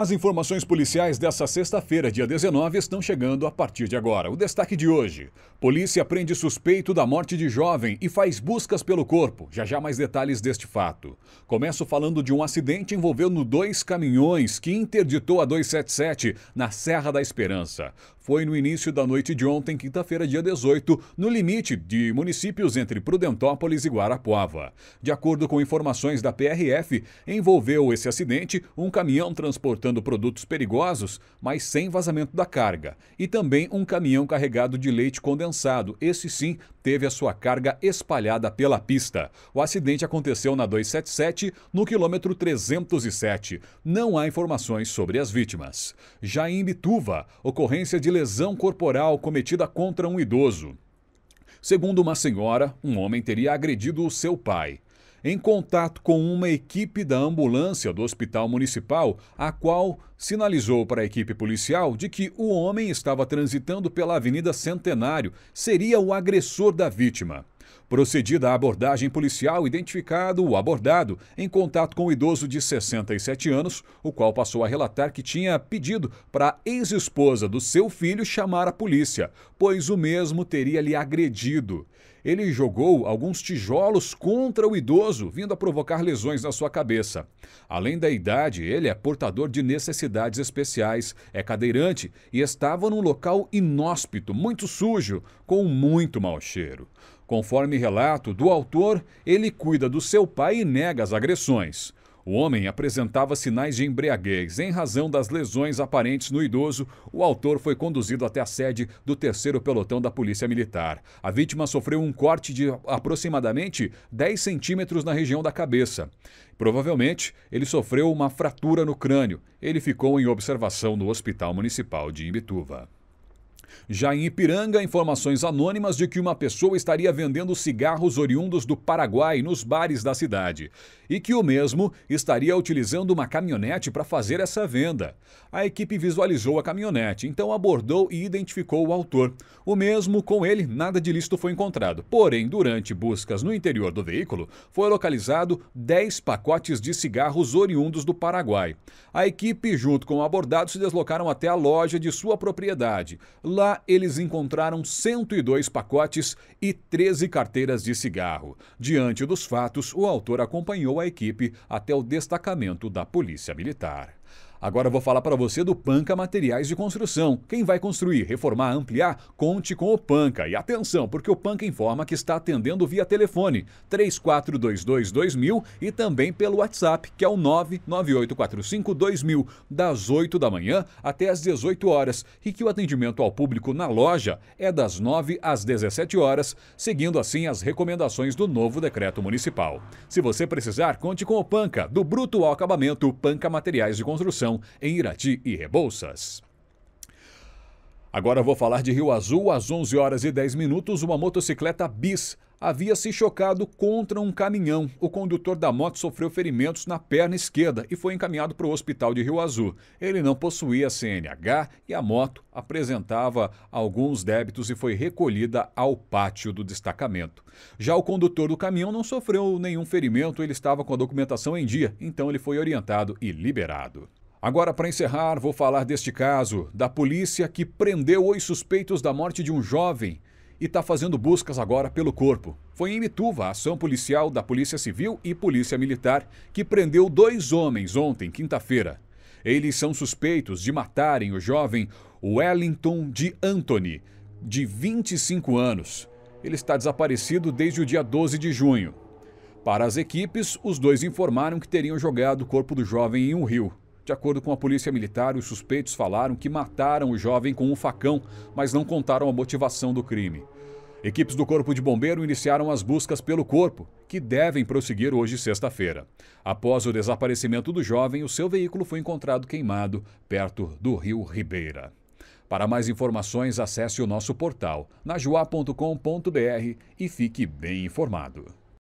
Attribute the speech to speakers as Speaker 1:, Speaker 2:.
Speaker 1: As informações policiais dessa sexta-feira, dia 19, estão chegando a partir de agora. O destaque de hoje: polícia prende suspeito da morte de jovem e faz buscas pelo corpo. Já já mais detalhes deste fato. Começo falando de um acidente envolvendo dois caminhões que interditou a 277 na Serra da Esperança. Foi no início da noite de ontem, quinta-feira, dia 18, no limite de municípios entre Prudentópolis e Guarapuava. De acordo com informações da PRF, envolveu esse acidente um caminhão transportando transportando produtos perigosos, mas sem vazamento da carga, e também um caminhão carregado de leite condensado. Esse sim teve a sua carga espalhada pela pista. O acidente aconteceu na 277, no quilômetro 307. Não há informações sobre as vítimas. Já em Bituva, ocorrência de lesão corporal cometida contra um idoso. Segundo uma senhora, um homem teria agredido o seu pai em contato com uma equipe da ambulância do Hospital Municipal, a qual sinalizou para a equipe policial de que o homem estava transitando pela Avenida Centenário, seria o agressor da vítima. Procedida a abordagem policial, identificado o abordado em contato com o idoso de 67 anos, o qual passou a relatar que tinha pedido para a ex-esposa do seu filho chamar a polícia, pois o mesmo teria lhe agredido. Ele jogou alguns tijolos contra o idoso, vindo a provocar lesões na sua cabeça. Além da idade, ele é portador de necessidades especiais, é cadeirante e estava num local inóspito, muito sujo, com muito mau cheiro. Conforme relato do autor, ele cuida do seu pai e nega as agressões. O homem apresentava sinais de embriaguez. Em razão das lesões aparentes no idoso, o autor foi conduzido até a sede do terceiro pelotão da Polícia Militar. A vítima sofreu um corte de aproximadamente 10 centímetros na região da cabeça. Provavelmente, ele sofreu uma fratura no crânio. Ele ficou em observação no Hospital Municipal de Imbituva. Já em Ipiranga, informações anônimas de que uma pessoa estaria vendendo cigarros oriundos do Paraguai nos bares da cidade e que o mesmo estaria utilizando uma caminhonete para fazer essa venda. A equipe visualizou a caminhonete, então abordou e identificou o autor. O mesmo, com ele, nada de lícito foi encontrado. Porém, durante buscas no interior do veículo, foi localizado 10 pacotes de cigarros oriundos do Paraguai. A equipe, junto com o abordado, se deslocaram até a loja de sua propriedade. Lá eles encontraram 102 pacotes e 13 carteiras de cigarro. Diante dos fatos, o autor acompanhou a equipe até o destacamento da Polícia Militar. Agora vou falar para você do Panca Materiais de Construção. Quem vai construir, reformar, ampliar, conte com o Panca. E atenção, porque o Panca informa que está atendendo via telefone 34222000 e também pelo WhatsApp, que é o 998452000, das 8 da manhã até as 18 horas, e que o atendimento ao público na loja é das 9 às 17 horas, seguindo assim as recomendações do novo decreto municipal. Se você precisar, conte com o Panca, do Bruto ao Acabamento, Panca Materiais de Construção. Então, em Irati e Rebouças. Agora vou falar de Rio Azul. Às 11 horas e 10 minutos, uma motocicleta bis havia se chocado contra um caminhão. O condutor da moto sofreu ferimentos na perna esquerda e foi encaminhado para o hospital de Rio Azul. Ele não possuía CNH e a moto apresentava alguns débitos e foi recolhida ao pátio do destacamento. Já o condutor do caminhão não sofreu nenhum ferimento, ele estava com a documentação em dia, então ele foi orientado e liberado. Agora, para encerrar, vou falar deste caso da polícia que prendeu oito suspeitos da morte de um jovem e está fazendo buscas agora pelo corpo. Foi em Mituva, a ação policial da Polícia Civil e Polícia Militar, que prendeu dois homens ontem, quinta-feira. Eles são suspeitos de matarem o jovem Wellington de Anthony, de 25 anos. Ele está desaparecido desde o dia 12 de junho. Para as equipes, os dois informaram que teriam jogado o corpo do jovem em um rio. De acordo com a polícia militar, os suspeitos falaram que mataram o jovem com um facão, mas não contaram a motivação do crime. Equipes do Corpo de Bombeiro iniciaram as buscas pelo corpo, que devem prosseguir hoje, sexta-feira. Após o desaparecimento do jovem, o seu veículo foi encontrado queimado perto do rio Ribeira. Para mais informações, acesse o nosso portal najuá.com.br e fique bem informado.